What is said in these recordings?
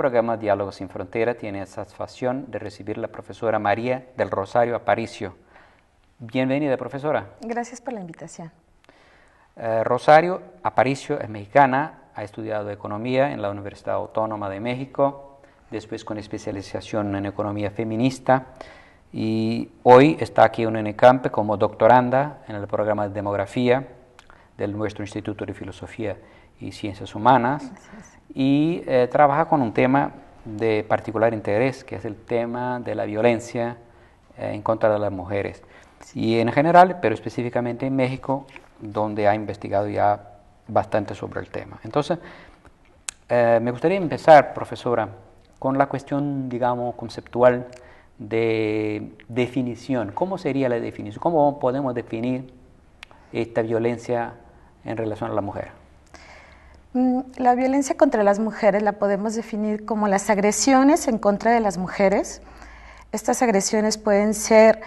programa Diálogos sin Frontera tiene la satisfacción de recibir la profesora María del Rosario Aparicio. Bienvenida, profesora. Gracias por la invitación. Eh, Rosario Aparicio es mexicana, ha estudiado economía en la Universidad Autónoma de México, después con especialización en economía feminista y hoy está aquí en UNECAMPE como doctoranda en el programa de demografía de nuestro Instituto de Filosofía y Ciencias Humanas y eh, trabaja con un tema de particular interés, que es el tema de la violencia eh, en contra de las mujeres. Y en general, pero específicamente en México, donde ha investigado ya bastante sobre el tema. Entonces, eh, me gustaría empezar, profesora, con la cuestión, digamos, conceptual de definición. ¿Cómo sería la definición? ¿Cómo podemos definir esta violencia en relación a la mujer? Mm, la violencia contra las mujeres la podemos definir como las agresiones en contra de las mujeres. Estas agresiones pueden ser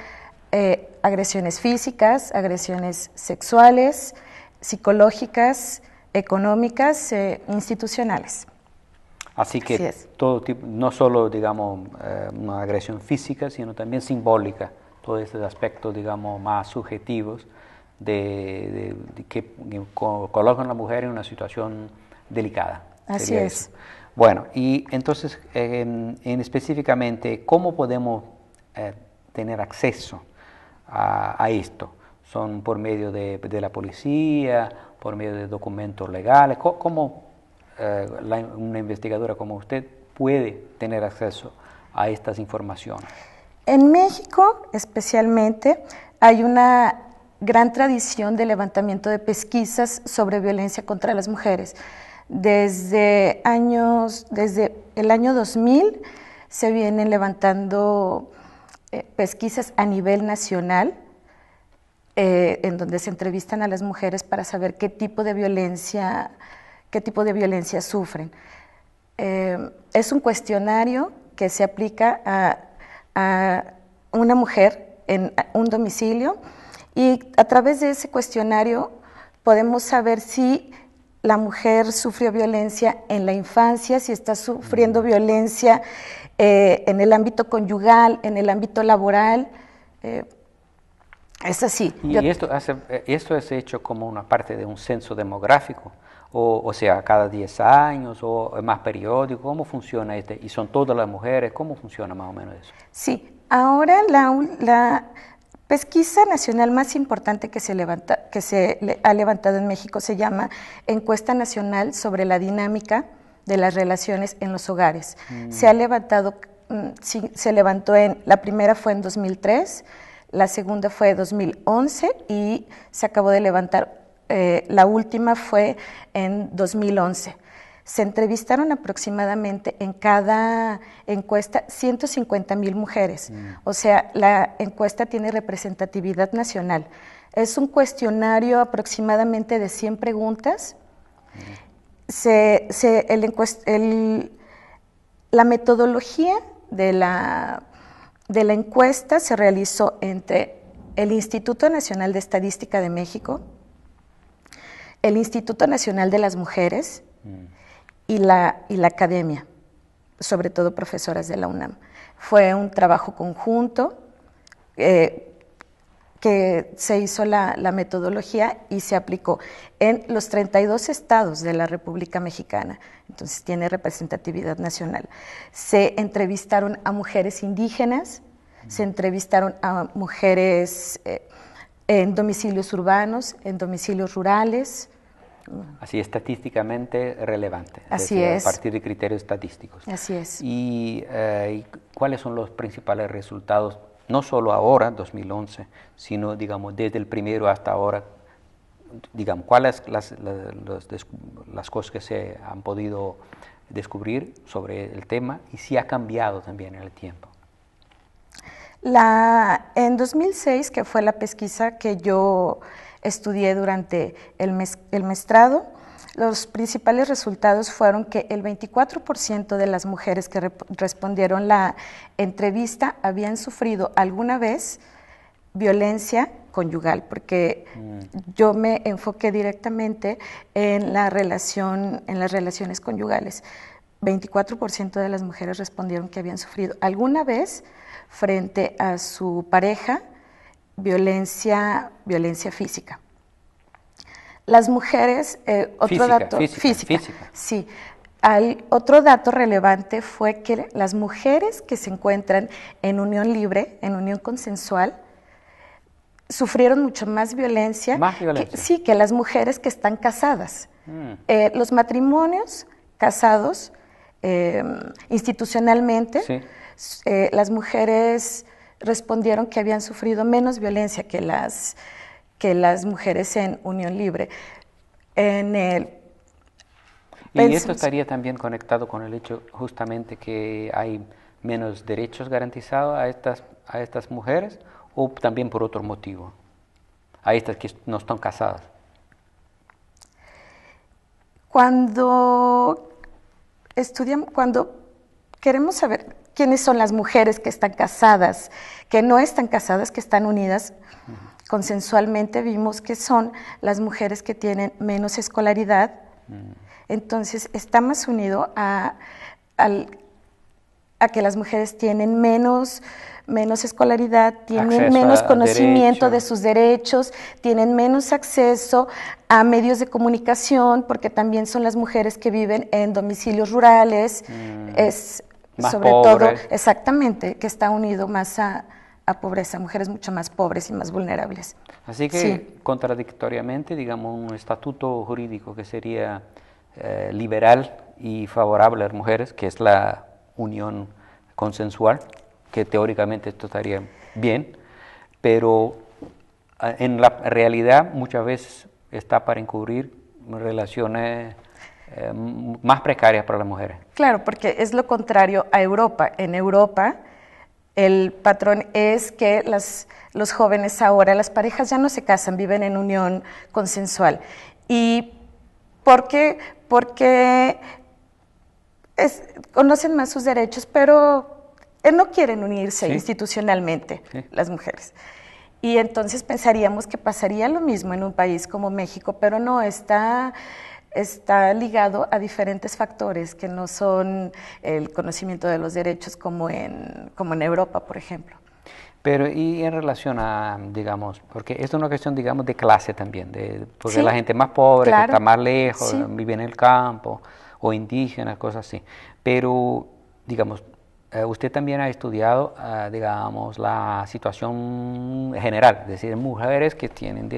eh, agresiones físicas, agresiones sexuales, psicológicas, económicas, eh, institucionales. Así que no solo digamos eh, una agresión física, sino también simbólica, todos estos aspectos digamos más subjetivos de, que, colocan a la mujer en una situación delicada. Así es. Bueno, y entonces, em, en, específicamente, ¿cómo podemos eh, tener acceso a, esto? ¿Son por medio de, la policía, por medio de documentos legales? ¿Cómo, eh, una investigadora como usted puede tener acceso a estas informaciones? En México, especialmente, hay una gran tradición de levantamiento de pesquisas sobre violencia contra las mujeres. Desde, años, desde el año 2000 se vienen levantando eh, pesquisas a nivel nacional, eh, en donde se entrevistan a las mujeres para saber qué tipo de violencia, qué tipo de violencia sufren. Eh, es un cuestionario que se aplica a una mujer en un domicilio y a través de ese cuestionario podemos saber si la mujer sufrió violencia en la infancia, si está sufriendo violencia eh, en el ámbito conyugal, en el ámbito laboral. Eh, es así. ¿Y esto, eh, esto es hecho como una parte de un censo demográfico? O, sea, cada 10 años o más periódico, ¿cómo funciona este? ¿Y son todas las mujeres? ¿Cómo funciona más o menos eso? Sí, ahora la, la pesquisa nacional más importante que se, que se ha levantado en México se llama Encuesta Nacional sobre la Dinámica de las Relaciones en los Hogares. Mm. Se ha levantado, mm, se levantó en, la primera fue en 2003, la segunda fue en 2011 y se acabó de levantar, eh, la última fue en 2011. Se entrevistaron aproximadamente en cada encuesta 150 mil mujeres. Mm. O sea, la encuesta tiene representatividad nacional. Es un cuestionario aproximadamente de 100 preguntas. el la metodología de la, de la encuesta se realizó entre el Instituto Nacional de Estadística de México, el Instituto Nacional de las Mujeres, mm y la, y academia, sobre todo profesoras de la UNAM. Fue un trabajo conjunto eh, que se hizo la, metodología y se aplicó en los 32 estados de la República Mexicana, entonces tiene representatividad nacional. Se entrevistaron a mujeres indígenas, se entrevistaron a mujeres eh, en domicilios urbanos, en domicilios rurales, así estadísticamente relevante. así es. A partir de criterios estadísticos. Así es. Eh, y, cuáles son los principales resultados, no solo ahora, 2011, sino, digamos, desde el primero hasta ahora? Digamos, ¿cuáles las, las, las cosas que se han podido descubrir sobre el tema y si ha cambiado también en el tiempo? La, en 2006, que fue la pesquisa que yo estudié durante el, mes, el mestrado, los principales resultados fueron que el 24% de las mujeres que respondieron la entrevista habían sufrido alguna vez violencia conyugal, porque mm. yo me enfoqué directamente en la relación, en las relaciones conyugales. 24% de las mujeres respondieron que habían sufrido alguna vez frente a su pareja violencia, violencia física. Las mujeres, eh, otro dato, física, sí. otro dato relevante fue que las mujeres que se encuentran en unión libre, en unión consensual, sufrieron mucho más violencia. Más violencia. sí, que las mujeres que están casadas. Mm. Eh, los matrimonios casados, eh, institucionalmente, las mujeres respondieron que habían sufrido menos violencia que las, que las mujeres en unión libre. En el, y esto estaría también conectado con el hecho justamente que hay menos derechos garantizados a estas, a estas mujeres o también por otro motivo, a estas que no están casadas. Cuando estudiamos, cuando queremos saber quiénes son las mujeres que están casadas, que no están casadas, que están unidas. Consensualmente vimos que son las mujeres que tienen menos escolaridad. Entonces está más unido a, a, que las mujeres tienen menos, menos escolaridad, tienen menos conocimiento de sus derechos, tienen menos acceso a medios de comunicación, porque también son las mujeres que viven en domicilios rurales. Mm. Es sobre todo, exactamente, que está unido más a, a, pobreza, mujeres mucho más pobres y más vulnerables. Así que, contradictoriamente, digamos, un estatuto jurídico que sería eh, liberal y favorable a las mujeres, que es la unión consensual, que teóricamente esto estaría bien, pero ah, en la realidad muchas veces está para encubrir relaciones eh, más precarias para las mujeres. Claro, porque es lo contrario a Europa. En Europa el patrón es que las, los jóvenes ahora, las parejas ya no se casan, viven en unión consensual. ¿Y por qué? Porque conocen más sus derechos, pero eh, no quieren unirse institucionalmente las mujeres. Y entonces pensaríamos que pasaría lo mismo en un país como México, pero no, está está ligado a diferentes factores que no son el conocimiento de los derechos como en, como en Europa, por ejemplo. Pero y en relación a, digamos, porque esto es una cuestión, digamos, de clase también, de, porque la gente más pobre, que está más lejos, vive en el campo, o indígena, cosas así. Pero, digamos, eh, usted también ha estudiado, ah, digamos, la situación general, es decir, mujeres que tienen,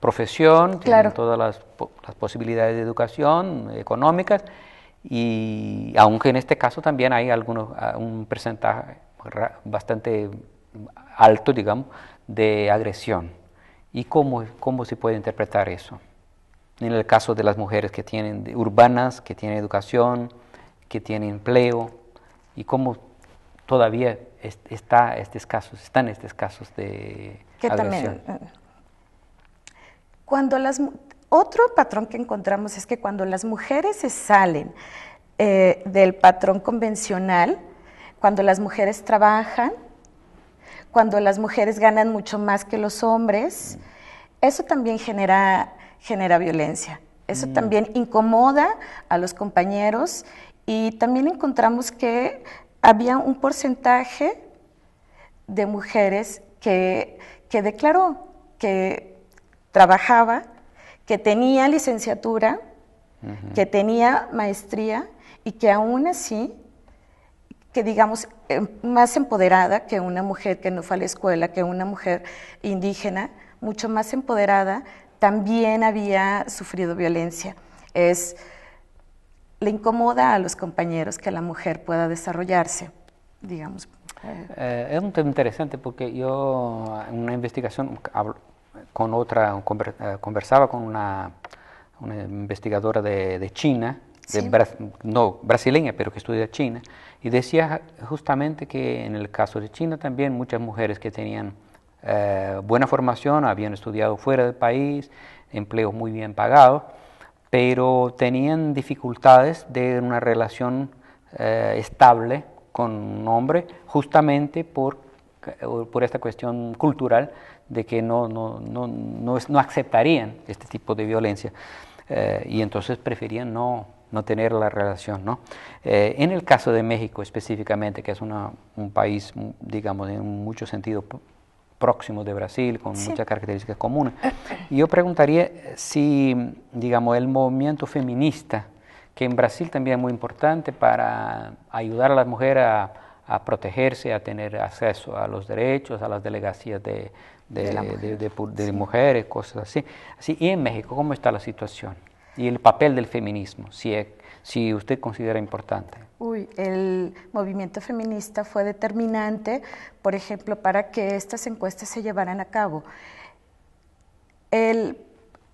profesión, tienen todas las, las, posibilidades de educación económicas, y aunque en este caso también hay algunos, ah, un porcentaje bastante alto, digamos, de agresión. ¿Y cómo, cómo se puede interpretar eso? En el caso de las mujeres que tienen urbanas, que tienen educación, que tienen empleo y cómo todavía está este están estos casos de que También, eh, cuando las otro patrón que encontramos es que cuando las mujeres se salen eh, del patrón convencional, cuando las mujeres trabajan, cuando las mujeres ganan mucho más que los hombres, eso también genera, genera violencia. Eso mm. también incomoda a los compañeros y también encontramos que había un porcentaje de mujeres que, declaró que trabajaba, que tenía licenciatura, que tenía maestría y que aún así, que digamos, em, más empoderada que una mujer que no fue a la escuela, que una mujer indígena, mucho más empoderada, también había sufrido violencia. Es le incomoda a los compañeros que la mujer pueda desarrollarse, digamos. Eh, es un tema interesante porque yo en una investigación con otra eh, conversaba con una, investigadora de, China, no brasileña, pero que estudia China, y decía justamente que en el caso de China también muchas mujeres que tenían eh, buena formación, habían estudiado fuera del país, empleos muy bien pagados, pero tenían dificultades de una relación eh, estable con un hombre, justamente por, esta cuestión cultural de que no, no, no, no, no aceptarían este tipo de violencia eh, y entonces preferían no, tener la relación. ¿no? Eh, en el caso de México específicamente, que es una, un país, digamos, en mucho sentido próximos de Brasil, con muchas características comunes. Y yo preguntaría eh, si, digamos, el movimiento feminista, que en Brasil también es muy importante para ayudar a las mujeres a, protegerse, a tener acceso a los derechos, a las delegacias de, de, mujeres, cosas así. así. ¿Y en México cómo está la situación? Y el papel del feminismo, si es si usted considera importante. Uy, el movimiento feminista fue determinante, por ejemplo, para que estas encuestas se llevaran a cabo.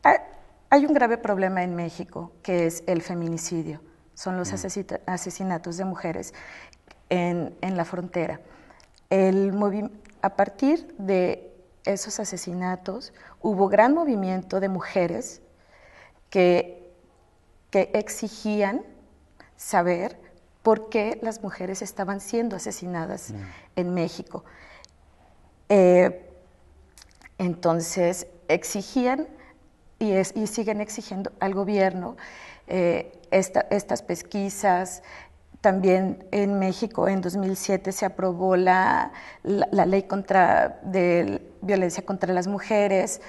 Ah, hay un grave problema en México, que es el feminicidio, son los mm. asesinatos de mujeres en, la frontera. El a partir de esos asesinatos hubo gran movimiento de mujeres que que exigían saber por qué las mujeres estaban siendo asesinadas mm. en México. Eh, entonces, exigían y, siguen exigiendo al gobierno eh, estas pesquisas, también en México en 2007 se aprobó la, la, ley contra, de violencia contra las mujeres,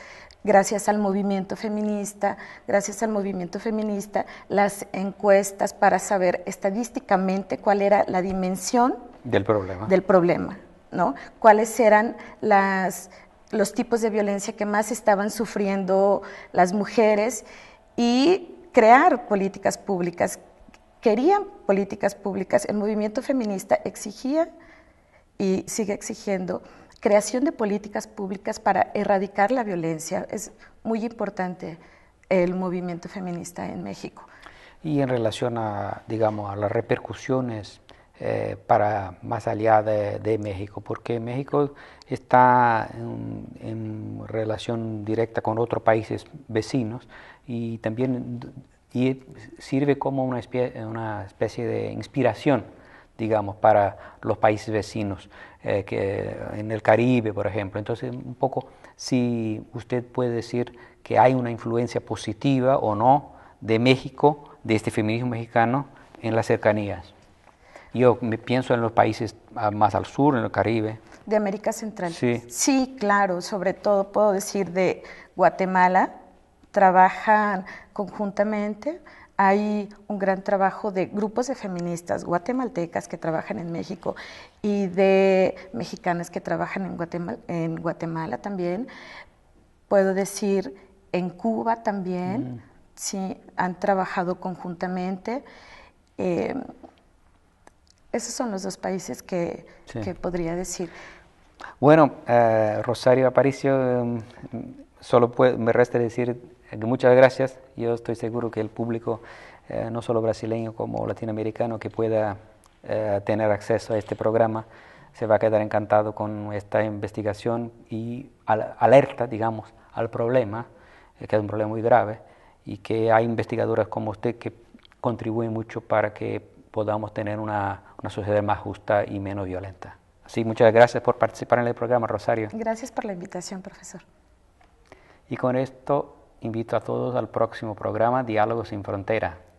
gracias al movimiento feminista, gracias al movimiento feminista, las encuestas para saber estadísticamente cuál era la dimensión del problema. Del problema, ¿no? Cuáles eran las los tipos de violencia que más estaban sufriendo las mujeres y crear políticas públicas querían políticas públicas, el movimiento feminista exigía y sigue exigiendo creación de políticas públicas para erradicar la violencia. Es muy importante el movimiento feminista en México. Y en relación a, digamos, a las repercusiones eh, para más allá de, México, porque México está en, en relación directa con otros países vecinos y también y sirve como una especie, de inspiración, digamos, para los países vecinos, eh, que en el Caribe, por ejemplo. Entonces, un poco si usted puede decir que hay una influencia positiva o no de México, de este feminismo mexicano, en las cercanías. Yo me pienso en los países más al sur, en el Caribe. De América Central. Sí, claro, sobre todo puedo decir de Guatemala, trabajan conjuntamente. Hay un gran trabajo de grupos de feministas guatemaltecas que trabajan en México y de mexicanas que trabajan en Guatemala, en Guatemala también. Puedo decir, en Cuba también, mm. han trabajado conjuntamente. Em, esos son los dos países que, podría decir. Bueno, eh, Rosario Aparicio, em, solo me resta decir eh, muchas gracias. Yo estoy seguro que el público, eh, no solo brasileño como latinoamericano, que pueda eh, tener acceso a este programa, se va a quedar encantado con esta investigación y alerta, digamos, al problema, que es un problema muy grave, y que hay investigadoras como usted que contribuyen mucho para que podamos tener una, una sociedad más justa y menos violenta. Así, muchas gracias por participar en el programa, Rosario. Gracias por la invitación, profesor. Y con esto Invito a todos al próximo programa Diálogos sin Frontera.